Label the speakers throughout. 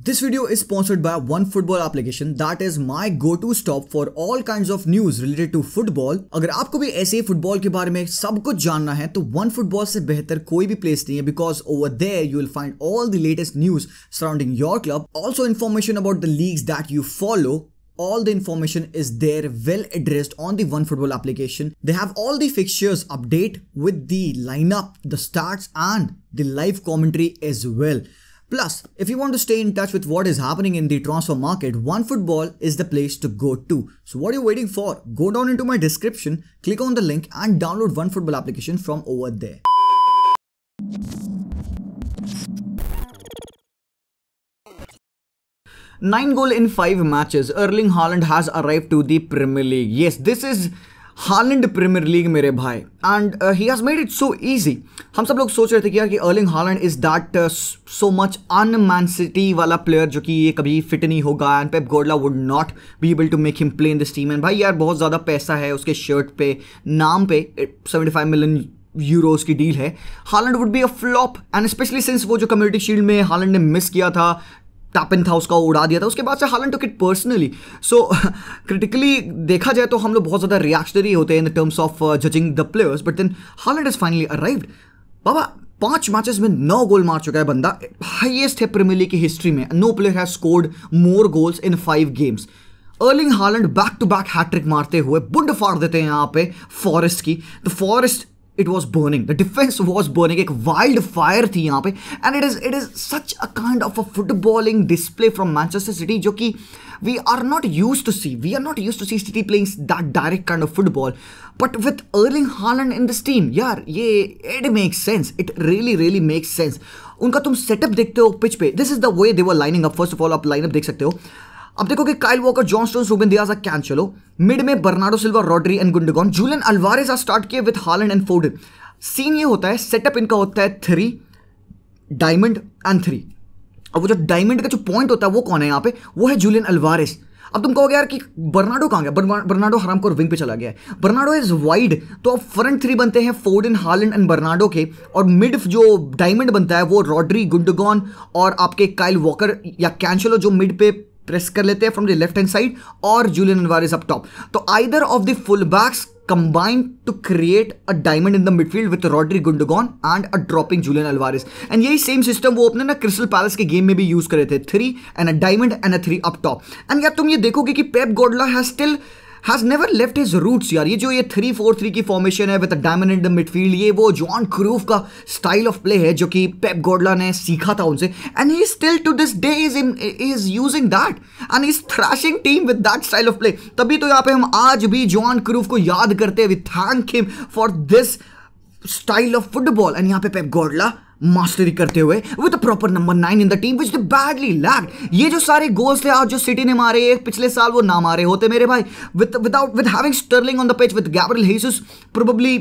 Speaker 1: This video is sponsored by one football application that is my go-to stop for all kinds of news related to football. अगर आपको भी ऐसे football के बारे में सब कुछ जानना है तो वन फुटबॉल से बेहतर कोई भी प्लेस नहीं है because over there you will find all the latest news surrounding your club also information all the information is there well addressed on the OneFootball application. They have all the fixtures update with the lineup, the starts and the live commentary as well. Plus, if you want to stay in touch with what is happening in the transfer market, OneFootball is the place to go to. So what are you waiting for? Go down into my description, click on the link and download OneFootball application from over there. Nine goal in five matches, Erling Haaland has arrived to the Premier League. Yes, this is Haaland Premier League मेरे भाई and he has made it so easy हम सब लोग सोच रहे थे कि यार कि Erling Haaland is that so much un Man City वाला प्लेयर जो कि ये कभी फिट नहीं होगा and Pep Guardiola would not be able to make him play in this team and भाई यार बहुत ज़्यादा पैसा है उसके शर्ट पे नाम पे सेवेंटी फाइव मिलियन यूरोज की डील है Haaland would be a flop and specially since वो जो कम्युनिटी शील्ड में हालैंड ने मिस किया था टैपिन था उसका उड़ा दिया था उसके बाद से Haaland took it personally so critically देखा जाए तो हम लोग बहुत ज़्यादा रिएक्शनरी होते हैं in the terms of judging the players but then Haaland is finally arrived बाबा पांच मैचेस में नौ गोल मार चुका है बंदा हाईएस्ट है प्रीमियर लीग की हिस्ट्री में no player has scored more goals in five games Erling Haaland back to back hat-trick मारते हुए बुंड फाड़ देते हैं यहाँ पे फॉरेस्ट की the Forest it was burning the defence was burning एक वाइल्ड फायर थी यहाँ पे and it is it is such a kind of a footballing display from Manchester City जो कि we are not use to see we are not use to see City playings that direct kind of football but with Erling Haaland in this team यार ये it makes sense it really really makes sense उनका तुम setup देखते हो pitch पे this is the way they're lining up first of all आप lineup देख सकते हो अब देखो कि Kyle Walker John Stone Ruben Dias था कैन मिड में Bernardo Silva Rodri and Gundogan Julian Alvarez are start किए with Haaland and Foden scene ये होता है सेटअप इनका होता है थ्री डायमंड एंड थ्री अब वो जो डायमंड का जो पॉइंट होता है वो कौन है यहाँ पे वो है जूलियन अल्वारेस अब तुम कहोगे यार कि बर्नाडो कहाँ गया बर्नाडो हराम को विंग पे चला गया है बर्नाडो इज वाइड तो अब फ्रंट थ्री बनते हैं Foden Haaland and Bernardo के और मिड जो डायमंड बनता है वो रॉड्री गुंडगॉन और आपके काइल वॉकर या कैंशलो जो मिड पे प्रेस कर लेते हैं from the left hand side और जूलियन अनवारेस अप टॉप तो either of the full backs combined to create a diamond in the midfield with Rodri Gundogan and a dropping Julian Alvarez. And यही same system वो अपने ना crystal Palace के game में भी use करे थे three and a diamond and a three up top and यार तुम ये देखोगे कि Pep Guardiola has still has never left his roots यार ये जो ये थ्री फोर थ्री की फॉर्मेशन है with diamond in the midfield ये वो जॉन क्रूफ का स्टाइल ऑफ प्ले है जो कि पेप गोडला ने सीखा था उनसे and he still to this day is in is using that and is thrashing team with that style of play तभी तो यहाँ पे हम आज भी जॉन क्रूफ को याद करते हुए thank him for this style of football and यहाँ पे पेप गोडला मास्टरी करते हुए with proper number nine in the team which the badly lacked ये जो सारे गोल्स थे आज जो सिटी ने मारे पिछले साल वो ना मारे होते मेरे भाई with without with having Sterling on the pitch with Gabriel Jesus probably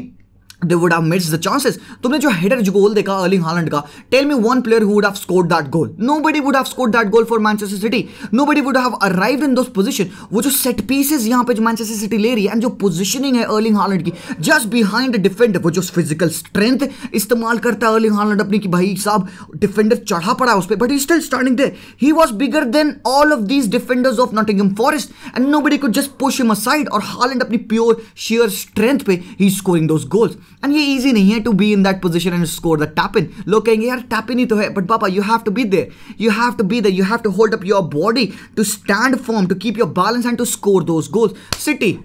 Speaker 1: they would have missed the chances. तुमने जो header goal देखा Erling Haaland का, tell me one player who would have scored that goal. Nobody would have scored that goal for Manchester City. Nobody would have arrived in those position. वो जो set pieces यहाँ पे जो Manchester City ले रही है and जो positioning है Erling Haaland की, just behind the defender, वो जो physical strength इस्तेमाल करता है Erling Haaland अपनी कि भाई साहब defender चढ़ा पड़ा है उस पर, but he's still standing there. He was bigger than all of these defenders of Nottingham Forest and nobody could just push him aside और Haaland अपनी pure sheer strength पे he's scoring those goals. And ये easy नहीं है to be in that position and score the tap in लोग कहेंगे यार tap in ही तो है बट पापा you have to be there you have to be there you have to hold up your body to stand form to keep your balance and to score those goals City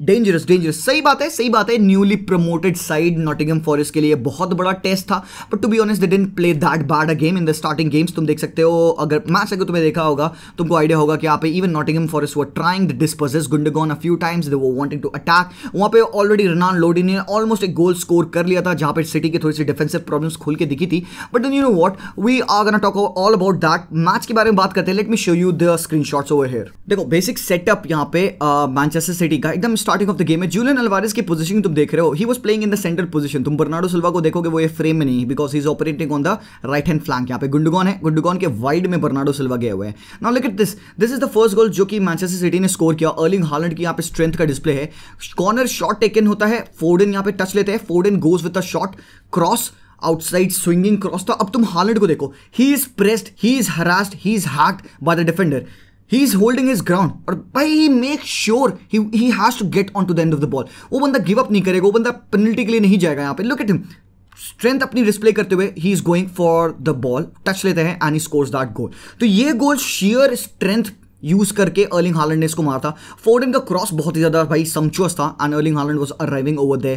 Speaker 1: dangerous dangerous सही बात है सही बात है newly promoted side Nottingham Forest के लिए बहुत बड़ा टेस्ट था but to be honest they play that bad a game in the starting games तुम देख सकते हो अगर मैच अगर तुम्हें देखा होगा तुमको आइडिया होगा कि यहाँ पे इवन नॉटिंगम फॉरेस्ट वो trying the dispossess Gundogan a few times they वो वॉन्टिंग टू अटैक वहाँ पे ऑलरेडी रनान लोडी ने ऑलमोस्ट एक गोल स्कोर कर लिया था जहाँ पे सिटी के थोड़ी सी डिफेंसिव प्रॉब्लम्स खुल के दिखी थी but you know what we are gonna talk all about that match के बारे में बात करते हैं let me show you the screen shots over here देखो बेसिक सेटअप यहाँ पे मैनचेस्टर uh, सिटी का एकदम स्टार्टिंग ऑफ द गेम है जूलियन अलवारिस की पोजीशन तुम देख रहे हो he was playing in the centre position तुम बर्नाडो सिल्वा को देखोगे वो ये फ्रेम में नहीं because is operating on the right hand flank यहाँ पे गुंडुगॉन है गुंडुगॉन के वाइड में बर्नाडो सिल्वा गए हुए हैं now look this this is the first goal जो कि मैनचेस्टर सिटी ने स्कोर किया अर्लिंग हालैंड की यहाँ पे स्ट्रेंथ का डिस्प्ले है कॉर्नर शॉट टेकन होता है फोर्डन यहाँ पे टच लेते हैं Foden goes with a shot cross outside swinging cross था अब तुम हालैंड को देखो he is pressed he is harassed he is hacked by the defender he is holding is ground और भाई make sure he has to get on to the end of the ball वो बंदा give up नहीं करेगा वो बंदा penalty के लिए नहीं जाएगा यहाँ पे लुक एट हिम स्ट्रेंथ अपनी डिस्प्ले करते हुए he is going for the ball touch लेते हैं and he scores that goal तो ये गोल शियर स्ट्रेंथ यूज करके अर्लिंग हार्लैंड ने इसको मारा था फोर्डन का क्रॉस बहुत ही ज़्यादा भाई समचुअस था and Erling Haaland was arriving over the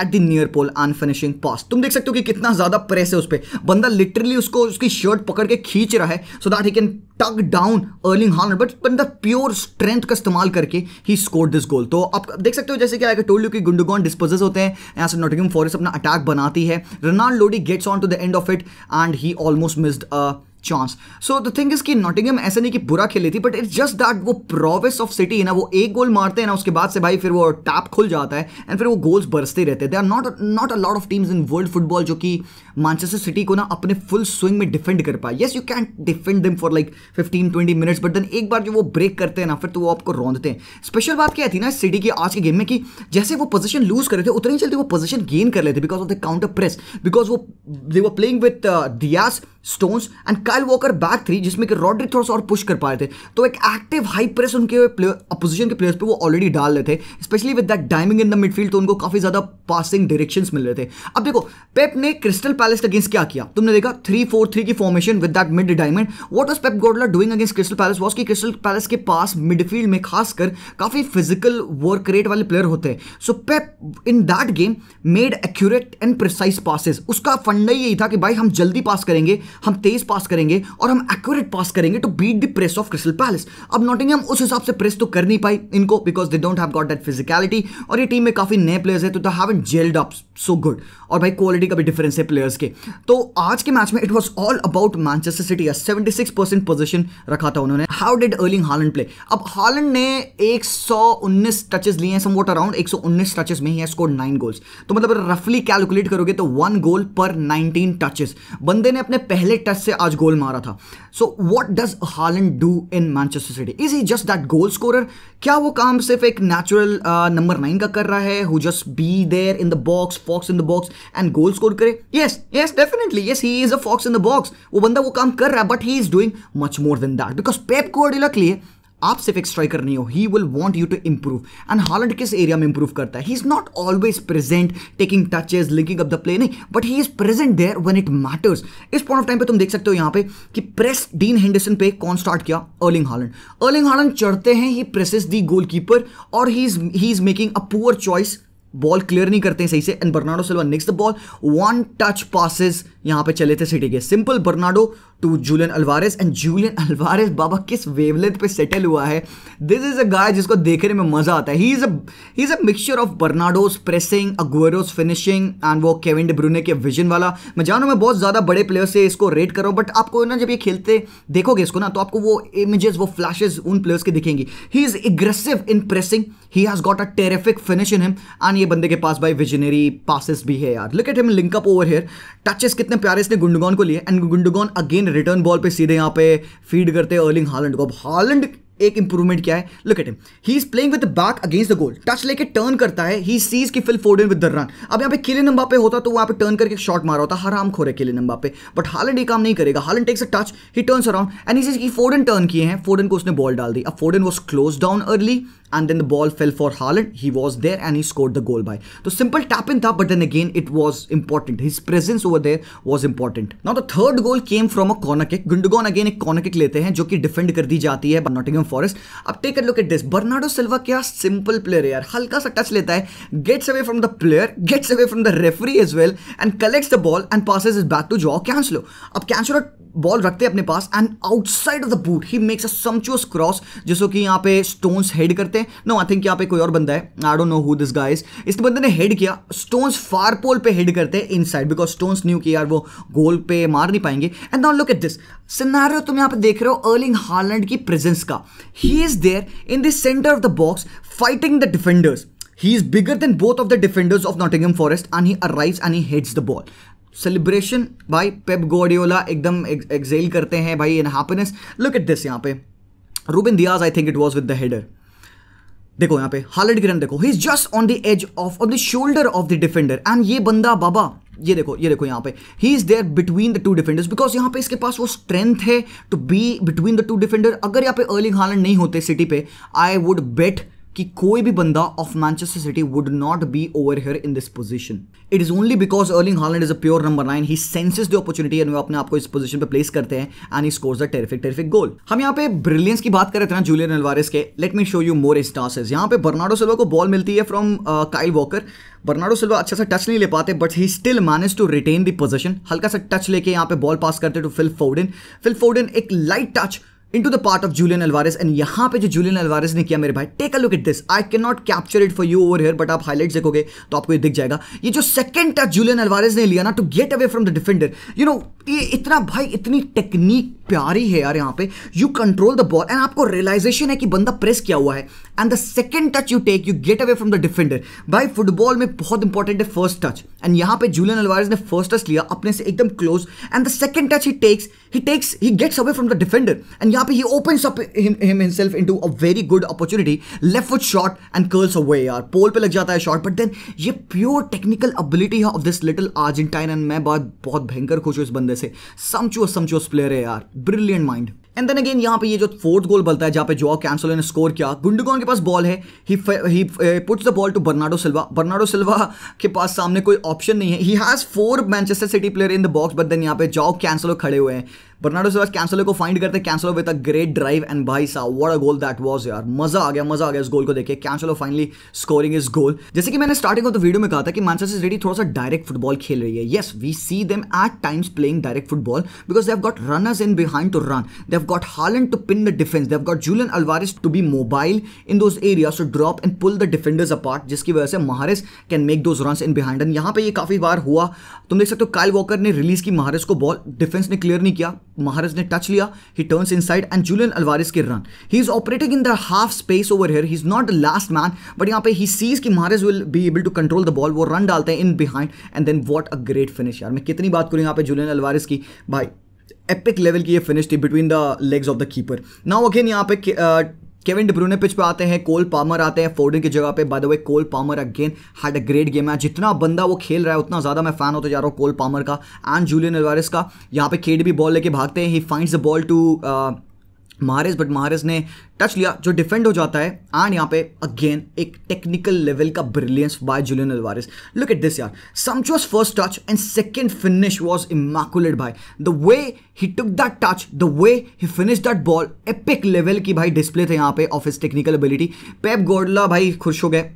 Speaker 1: at the near pole and finishing पास तुम देख सकते हो कि कितना ज़्यादा प्रेस है उस पर बंदा लिटरली उसको उसकी शर्ट पकड़ के खींच रहा है so that he can tuck down Erling Haaland but बंदा प्योर स्ट्रेंथ का इस्तेमाल करके ही स्कोर दिस गोल तो आप देख सकते हो जैसे कि आई टोल्ड यू कि डिस्पोज डिस्पोजेस होते हैं यहाँ से नोटिंग फॉरेस्ट अपना अटैक बनाती है Ronald Lodi gets on to the end of it and he almost missed a chance so the thing is कि नॉटिंगम ऐसे नहीं कि बुरा खेली थी बट इट्स जस्ट दैट वो प्रोवेस ऑफ सिटी है ना वो एक गोल मारते हैं ना उसके बाद से भाई फिर वो टैप खुल जाता है एंड फिर वो गोल्स बरसते रहते हैं they are not not a lot of teams in world football जो कि मानचेस्टर सिटी को ना अपने फुल स्विंग में डिफेंड कर पाए yes you can defend them for like fifteen twenty minutes but then एक बार जो वो ब्रेक करते हैं ना फिर तो वो आपको रौंदते हैं स्पेशल बात क्या थी ना सिटी की आज के गेम में कि जैसे वो पोजिशन लूज कर रहे थे उतने ही चलते वो पोजिशन गेन कर लेते because of the counter press because वो they were playing with Dias Stones and Kyle Walker back three जिसमें कि रॉड्रिक थोड़ा सा और पुश कर पा रहे थे तो एक एक्टिव हाई प्रेस उनके अपोजिशन के प्लेयर्स पे वो ऑलरेडी डाल रहे थे specially with that diamond in the midfield तो उनको काफी ज्यादा पासिंग डायरेक्शंस मिल रहे थे अब देखो पेप ने क्रिस्टल पैलेस के अगेंस्ट क्या किया तुमने देखा थ्री फोर थ्री की formation with that mid diamond what was Pep Guardiola doing against Crystal Palace was की क्रिस्टल पैलेस के पास मिडफील्ड में खासकर काफ़ी फिजिकल वर्क रेट वाले प्लेयर होते हैं so Pep in that game made accurate and precise passes उसका फंडा यही था कि भाई हम जल्दी पास करेंगे हम तेज पास करेंगे और हम एक्यूरेट पास करेंगे to beat the press of Crystal Palace अब हम उस हिसाब से प्रेस तो कर नहीं पाई इनको because they don't have got that physicality और ये टीम में काफ़ी नए प्लेयर्स है तो haven't gelled up so good और भाई क्वालिटी का भी डिफरेंस है प्लेयर्स प्लेयर्स के तो आज के मैच में it was all about Manchester City seventy six percent possession रखा था उन्होंने how did Erling Haaland play अब हालैंड ने एक सौ उन्नीस टचेस लिए हैं समवोट अराउंड एक सौ उन्नीस टचेस में ही है स्कोर नाइन गोल्स तो मतलब रफली कैलकुलेट करोगे तो वन गोल पर नाइनटीन टचेस बंदे ने अपने पहले टच से आज गोल मारा था so what does Haaland do in Manchester City is he just that goal scorer क्या वो काम सिर्फ एक नेचुरल नंबर नाइन का कर रहा है who just be there in the box fox in the box and goal score करे yes yes definitely yes he is a fox in the box वो बंदा वो काम कर रहा है but he is doing much more than that because Pep Guardiola के लिए आप सिर्फ एक स्ट्राइकर नहीं हो he will want you to improve and Haaland किस एरिया में इंप्रूव करता है he is not always present taking touches linking up the play नहीं but he is present there when it matters इस पॉइंट ऑफ टाइम पे तुम देख सकते हो यहां पे कि प्रेस डीन हेंडरसन पे कौन स्टार्ट किया अर्लिंग हॉलैंड अर्लिंग हॉलैंड चढ़ते हैं ही प्रेसेस दी गोलकीपर और he is he is making a poor choice ball clear नहीं करते हैं सही से and Bernardo Silva next the ball one touch passes यहां पे चले थे सिटी के simple Bernardo to Julian Alvarez and Julian Alvarez बाबा किस वेवलेंथ पे सेटल हुआ है दिस इज अ गाय जिसको देखने में मजा आता है he is a he is a mixture of Bernardo's pressing Aguero's finishing and वो केविन ब्रूने के विजन वाला मैं जानू मैं बहुत ज़्यादा बड़े प्लेयर से इसको रेट कर रहा हूं बट आपको ना जब ये खेलते देखोगे इसको ना तो आपको वो इमेजेस वो फ्लैशेज उन प्लेयर्स के दिखेंगी he is aggressive in pressing he has got a terrific finish in him and ये बंदे के पास बाई विजनरी पासिस भी है यार look at him link up over here touches कितने प्यारे इसने गुंडगॉन को लिए and Gundogan again return ball पे सीधे यहाँ पे फीड करते हैं अर्लिंग हालंड को अब हालंड एक इंप्रूवमेंट क्या है look at him he is playing with back against the goal touch लेके टर्न करता है ही सीज की Phil Foden with the run अब यहां पे किलिन नंबा पे होता तो वहां पे टर्न करके शॉट मारा होता हराम खोरे किलिन नंबा पे बट हालैंड ये काम नहीं करेगा Haaland takes a touch he turns around and he sees की फोर्डन टर्न किए हैं फोर्डन को उसने बॉल डाल दी अब Foden was close down early and then the ball fell for Haaland he was there and he scored the goal by तो simple tap in था but then again it was important his presence over there was important now the third goal came from a corner kick Gundogan again एक corner kick लेते हैं जो कि defend कर दी जाती है बट नॉटिंगम नॉटिंगम फॉरेस्ट अब take look at this Bernardo Silva क्या सिंपल प्लेयर यार हल्का सा टच लेता है gets away from the player gets away from the referee as well and collects the ball and passes back to Joao Cancelo अब Cancelo ball रखते हैं अपने पास and outside of the boot he makes a sumptuous cross जिसको कि यहाँ पे stones head करते हैं नो आई थिंक यहाँ पे कोई और बंदा है I don't know who this guy's इस बंदे ने हेड किया स्टोन्स फार पोल पे हेड करते हैं इनसाइड बिकॉज स्टोन्स न्यू कि यार वो गोल पे मार नहीं पाएंगे and not look at this scenario तुम यहाँ पे देख रहे हो अर्लिंग हार्लैंड की प्रेजेंस का he is there in the centre of the box fighting the defenders He is bigger than both of the defenders of Nottingham Forest and he arrives and he heads the ball. Celebration भाई Pep Guardiola एकदम excel करते हैं भाई in happiness look at this यहाँ पे Ruben Dias I think it was with the header देखो यहाँ पे हालट की देखो he is just on the edge of on the shoulder of the defender and ये बंदा बाबा ये देखो ये देखो यहाँ पे he is there between the two defenders because यहाँ पे इसके पास वो स्ट्रेंथ है to be between the two defender अगर यहाँ पे अर्लिंग हालैंड नहीं होते सिटी पे आई वुड बेट कि कोई भी बंदा of Manchester City would not be over here in this position it is only because Erling Haaland is a pure number nine he senses the opportunity and वो अपने आपको इस पोजीशन पे प्लेस करते हैं and he scores a terrific terrific goal हम यहाँ पे ब्रिलियंस की बात कर रहे थे ना जूलियन अलवारेस के let me show you more stars यहाँ पे बर्नाडो सिल्वा को बॉल मिलती है from Kyle Walker Bernardo Silva अच्छा सा टच नहीं ले पाते but he still manage to retain the possession हल्का सा टच लेके यहाँ पे बॉल पास करते to Phil Foden Phil Foden एक light touch into the path of Julian Alvarez and यहाँ पे जो जूलियन अलवारस ने किया मेरे भाई take a look it this I can not capture it for you over here but आप highlights देखोगे तो आपको ये दिख जाएगा ये जो सेकंड टच जूलियन अलवारेस ने लिया ना to get away from the defender you know ये इतना भाई इतनी टेक्निक प्यारी है यार यहाँ पे you control the ball and आपको रियलाइजेशन है कि बंदा प्रेस किया हुआ है and the second touch you take you get away from the defender भाई फुटबॉल में बहुत इंपॉर्टेंट है फर्स्ट टच एंड यहाँ पे जूलियन अलवारेस ने फर्स्ट टच लिया अपने से एकदम close and the second touch he takes he takes he gets away from the defender and यहाँ पे he open up him himself into a very good opportunity left foot shot and curls away यार pole पे लग जाता है shot but then ये pure technical ability है of this little Argentine and मैं बात बहुत भयंकर खुश हूँ इस बंदे से समचुअस समचुअस प्लेयर है यार brilliant mind and then again यहाँ पे ये जो फोर्थ गोल बलता है जहाँ पे जॉ कैंसलो ने स्कोर किया गुंडगोन के पास बॉल है he he puts the ball to Bernardo Silva Bernardo Silva के पास सामने कोई ऑप्शन नहीं है he has four Manchester City player in the box but then यहाँ पे जॉ कैंसलो खड़े हुए हैं बर्नाडो से कैंसलो को फाइंड करते Cancelo with a great drive and भाई साहब what a goal that was यार मजा आ गया मजा आ गया इस गोल को देखिए Cancelo finally scoring his goal जैसे कि मैंने स्टार्टिंग ऑफ द वीडियो में कहा था कि मैनचेस्टर रेडी थोड़ा सा डायरेक्ट फुटबॉल खेल रही है yes we see them at times playing direct football because they've got runners in behind to run they've got Haaland to pin the defence they've got Julian Alvarez to be mobile in those areas to drop and pull the defenders apart जिसकी वजह से Mahrez can make those run in behind and यहाँ पे ये काफी बार हुआ तुम देख सकते हो काइल वॉकर ने रिलीज की महारिस को बॉल डिफेंस ने क्लियर नहीं किया Mahrez ne touch liya. He turns inside and Julian Alvarez ke run. He is operating in the half space over here. He's not the last man, but यहाँ पे he sees कि Mahrez will be able to control the ball. वो run डालते हैं in behind and then what a great finish यार. मैं कितनी बात करूँ यहाँ पे Julian Alvarez की भाई एपिक लेवल की ये फिनिश थी between the legs of the keeper now again यहाँ पे केविन डिब्रूने पिच पे आते हैं कोल पामर आते हैं फोर्डन की जगह पे by the way Cole Palmer again had a great game है जितना बंदा वो खेल रहा है उतना ज़्यादा मैं फैन होता जा रहा हूँ कोल पामर का एंड जूलियन एलवारिस का यहाँ पे खेड भी बॉल लेके भागते हैं he finds the ball to Mahrez but Mahrez ने टच लिया जो डिफेंड हो जाता है एंड यहाँ पे अगेन एक टेक्निकल लेवल का brilliance by Julian Alvarez look at this यार sumptuous first touch and second finish was immaculate by the way he took that touch the way he finish that ball epic level की भाई display थे यहाँ पे of technical ability Pep Guardiola भाई खुश हो गए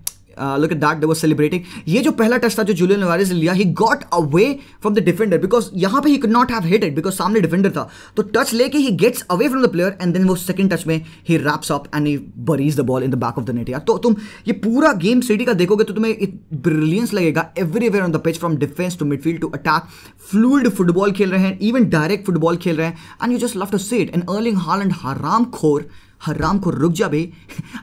Speaker 1: look at that they was celebrating ये जो पहला टच था जो जूलियन लवारिस लिया he got away from the defender because यहां पे he could not have hit it because सामने डिफेंडर था तो टच लेके he gets away from the player and then वो सेकंड टच में he wraps up and he buries the ball in the back of the net यार तो तुम ये पूरा गेम सिटी का देखोगे तो तुम्हें इट ब्रिलियंस लगेगा everywhere on the pitch from defence to midfield to attack fluid football खेल रहे हैं इवन डायरेक्ट फुटबॉल खेल रहे हैं and you just love to see it and Erling Haaland हराम खोर हर राम को रुक जा भाई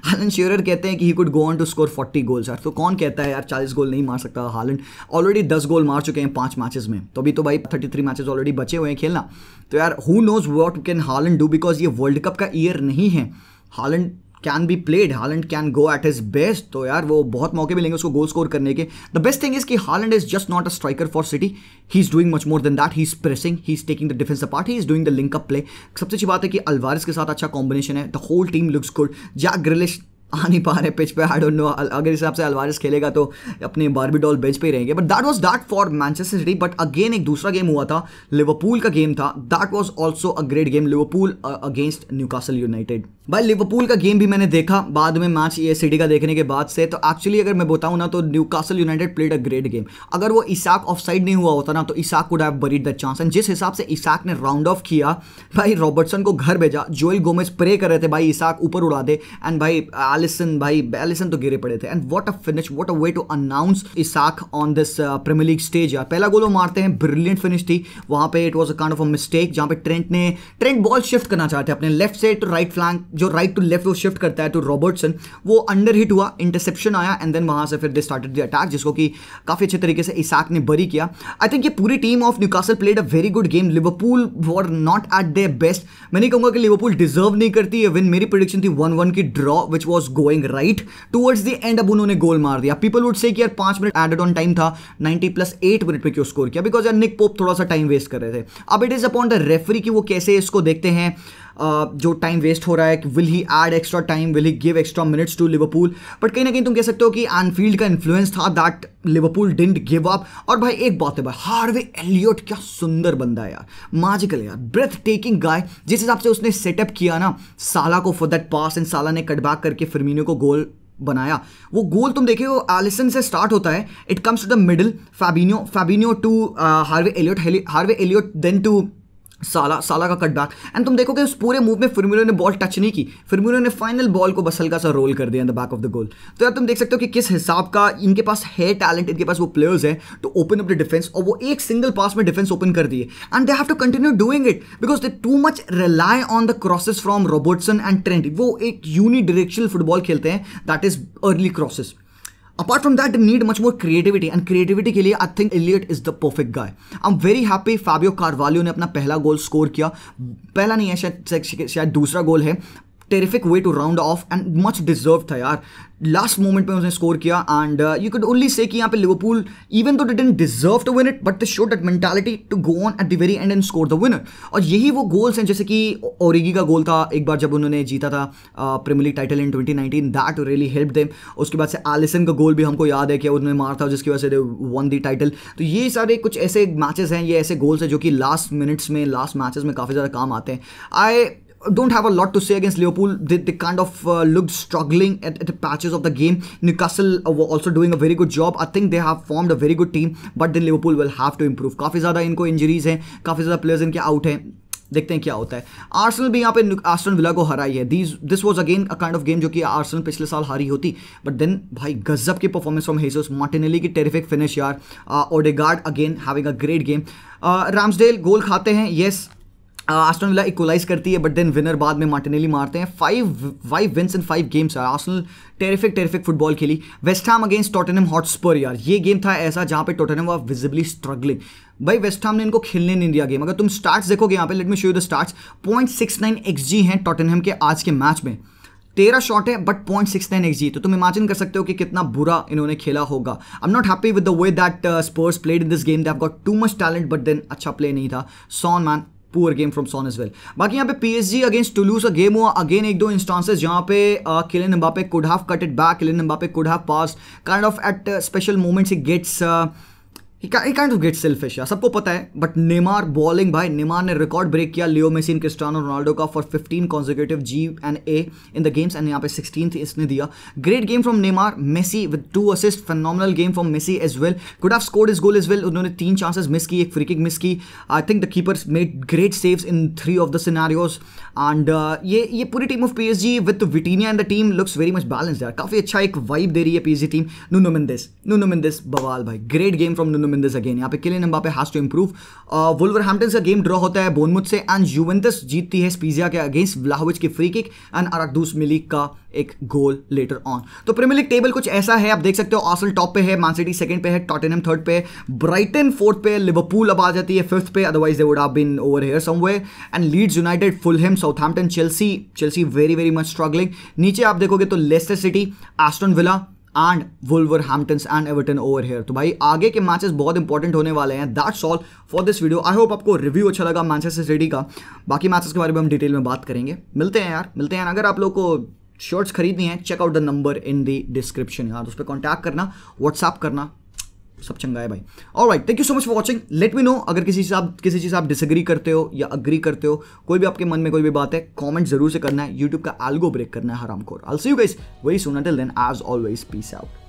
Speaker 1: हालन शेयर कहते हैं कि he could go on to score 40 goals यार तो कौन कहता है यार 40 गोल नहीं मार सकता हालन ऑलरेडी 10 गोल मार चुके हैं पांच मैचेस में तो अभी तो भाई 33 मैचेस ऑलरेडी बचे हुए हैं खेलना तो यार who knows what can Haaland do because ये वर्ल्ड कप का ईयर नहीं है Haaland can be played Haaland can go at his best तो यार वो बहुत मौके मिलेंगे उसको गोल स्कोर करने के द बेस्ट थिंग इज कि Haaland is just not a striker for City he is doing much more than that he is pressing he is taking the defence apart he is doing the link up play सबसे अच्छी बात है कि अलवारिस के साथ अच्छा combination है the whole team looks good Jack Grealish आ नहीं पा रहे पिच पे आई डोंट नो अगर इस हिसाब से अलवारिस खेलेगा तो अपने बारबी डॉल बेंच पे रहेंगे but that was that for Manchester City but again एक दूसरा गेम हुआ था लिवरपूल का गेम था that was also a great game Liverpool against Newcastle United भाई लिवरपूल का गेम भी मैंने देखा बाद में मैच ये सिटी का देखने के बाद से तो एक्चुअली अगर मैं बताऊँ ना तो Newcastle United played a great game अगर वो इसाक ऑफ साइड नहीं हुआ होता ना तो Isak would have buried the chance and जिस हिसाब से इसाक ने राउंड ऑफ किया भाई रॉबर्टसन को घर भेजा जोएल गोमेज प्रे कर रहे थे भाई इसाक ऊपर उड़ा दे एंड भाई एलिसन भाई एलिसन तो गिरे पड़े थे and what a finish what a way to announce Isak on this Premier League stage यार पहला गोल वो मारते हैं ब्रिलियंट फिनिश थी वहां पे it was a kind of a mistake जहां पे ट्रेंट ने ट्रेंट बॉल शिफ्ट करना चाहते हैं अपने लेफ्ट से टू राइट फ्लैंक जो राइट टू लेफ्ट वो शिफ्ट करता है टू रॉबर्टसन वो अंडर हिट हुआ इंटरसेप्शन आया एंड देन वहां से फिर दे स्टार्टेड द अटैक जिसको कि काफी अच्छे तरीके से इसाक ने बरी किया आई थिंक ये पूरी team of Newcastle played a very good game Liverpool were not at their best मैं नहीं कहूंगा कि लिवरपूल डिजर्व नहीं करती है विन मेरी प्रोडिक्शन थी वन वन की draw which was was going right towards the end अब उन्होंने गोल मार दिया पीपल वुड से यार पांच मिनट एडेड ऑन टाइम था नाइनटी प्लस एट मिनट पर क्यों स्कोर किया बिकॉज यार निक पोप थोड़ा सा टाइम वेस्ट कर रहे थे अब it is upon the referee कि वो कैसे इसको देखते हैं जो टाइम वेस्ट हो रहा है will he add extra time will he give extra minutes to Liverpool but कहीं ना कहीं तुम कह सकते हो कि एनफील्ड का इन्फ्लुएंस था that Liverpool didn't give up और भाई एक बात है भाई हार्वे एलियोट क्या सुंदर बंदा है यार माजिकल यार ब्रेथ टेकिंग गाय जिस हिसाब से उसने सेटअप किया ना साला को फॉर दैट पास एंड साला ने कटबैक करके फिरमिनो को गोल बनाया वो गोल तुम देखे हो एलिसन से स्टार्ट होता है it comes to the middle Fabinho Fabinho to Harvey Elliott Harvey Elliott then to Salah Salah का कटबैक एंड तुम देखो कि उस पूरे मूव में फिरमिनो ने बॉल टच नहीं की फिरमिनो ने फाइनल बॉल को बस हल्का सा रोल कर दिया in the back of the goal तो यार तुम देख सकते हो कि किस हिसाब का इनके पास है टैलेंट इनके पास वो प्लेयर्स हैं to open up the defence और वो एक सिंगल पास में डिफेंस ओपन कर दिए and they have to continue doing it because they too much rely on the crosses from Robertson and Trent वो एक यूनी डायरेक्शनल फुटबॉल खेलते हैं that is early crosses apart from that need much more creativity and creativity के लिए I think Elliott is the perfect guy I am very happy Fabio Carvalho ने अपना पहला goal score किया पहला नहीं है शायद शायद दूसरा गोल है terrific way to round off and much deserve था यार लास्ट मोमेंट पे उसने स्कोर किया and you could only say कि यहाँ पे Liverpool even though didn't deserve to win it but the show that mentality to go on at the very end and score the winner और यही वो goals हैं जैसे कि ओरिगी का गोल था एक बार जब उन्होंने जीता था Premier League title in twenty nineteen that really help them उसके बाद से एलिसन का गोल भी हमको याद है कि उन्होंने मार था जिसकी वजह से दे वन दी टाइटल तो ये सारे कुछ ऐसे मैचेस हैं ये ऐसे गोल्स हैं जो कि लास्ट मिनट्स में लास्ट मैचेस में काफ़ी ज़्यादा काम आते हैं आई don't have a lot to say against Liverpool. They, they kind of uh, looked struggling at, at, the patches of the game. Newcastle were also doing a very good job. I think they have formed a very good team, but then Liverpool will have to improve. काफ़ी ज़्यादा इनको injuries हैं काफ़ी ज़्यादा players इनके out हैं देखते हैं क्या होता है आर्सनल भी यहाँ पे आर्सन विला को हराई है this this was again a kind of game जो कि आर्सनल पिछले साल हारी होती बट देन भाई गजब की परफॉर्मेंस फ्रॉम हेसोस मार्टिनेली की टेरिफिक फिनिश यार Odegaard again having a great game Ramsdale goal खाते हैं येस आस्टन विला इक्वलाइज करती है बट देन विनर बाद में मार्टिनेली मारते हैं five five wins in five games है आर्सनल टेरिफिक टेरिफिक फुटबॉल खेली West West Ham against Tottenham Hotspur यार ये गेम था ऐसा जहाँ पे टोटेनम वॉज विजिबली स्ट्रगलिंग भाई वेस्टहैम ने इनको खेलने नहीं दिया गेम अगर तुम स्टार्ट देखोगे यहाँ पे let me show you the stat point six nine x G हैं टोटेनहम के आज के मैच में तेरह शॉट है but point six nine x G तो तुम इमेजिन कर सकते हो कि कितना बुरा इन्होंने खेला होगा I am not happy with the way that Spurs played in this game they've got too much talent but then अच्छा प्ले नहीं था Son man poor game from Son as well बाकी यहाँ पे PSG against Toulouse a game हुआ again एक दो instances जहाँ पे Kylian Mbappe could have cut it back Kylian Mbappe could have pass kind of at special moments he gets he kind of get selfish यार सबको पता है but Neymar balling भाई नेमार ने रिकॉर्ड ब्रेक किया Leo Messi Cristiano Ronaldo का for 15 consecutive G and A in the games and यहाँ पे सिक्सटीन इसने दिया great game from Neymar Messi with two assist phenomenal game from Messi as well could have scored his goal as well उन्होंने तीन chances miss की एक free kick miss की I think the keepers made great saves in three of the scenarios and ये ये पूरी team of P S G with Vitinha and the team looks very much balance काफी अच्छा एक vibe दे रही है P S G team Nuno Mendes Nuno Mendes बवाल भाई great game from Nuno problem in this again यहाँ पे Kylian Mbappe has to improve Wolverhampton का गेम ड्रॉ होता है बोनमुथ से एंड यूवेंटस जीतती है स्पीजिया के अगेंस्ट व्लाहोविच की free kick and Arkadiusz Milik का एक गोल लेटर ऑन तो प्रीमियर लीग टेबल कुछ ऐसा है आप देख सकते हो ऑसल टॉप पे है मानसिटी सेकंड पे है टॉटेनम थर्ड पे ब्राइटन फोर्थ पे लिवरपूल अब आ जाती है फिफ्थ पे otherwise they would have been over here someway and Leeds United Fulham Southampton Chelsea Chelsea very very much struggling नीचे आप देखोगे तो Leicester City Aston Villa and Wolverhamptons and Everton over here तो भाई आगे के matches बहुत important होने वाले हैं that's all for this video I hope आपको रिव्यू अच्छा लगा मैनचेस्टर सिटी का बाकी मैचेस के बारे में हम डिटेल में बात करेंगे मिलते हैं यार मिलते हैं अगर आप लोग को शर्ट्स खरीदनी है check out the number in the description यार उस पर कॉन्टैक्ट करना व्हाट्सअप करना सब चंगा है भाई और right thank you so much for watching let me know अगर किसी से आप किसी चीज़ आप डिसग्री करते हो या अग्री करते हो कोई भी आपके मन में कोई भी बात है कॉमेंट जरूर से करना है यूट्यूब का एल्गो ब्रेक करना है हराम कोर आल सी यू गाइस वही सुना till then as always peace out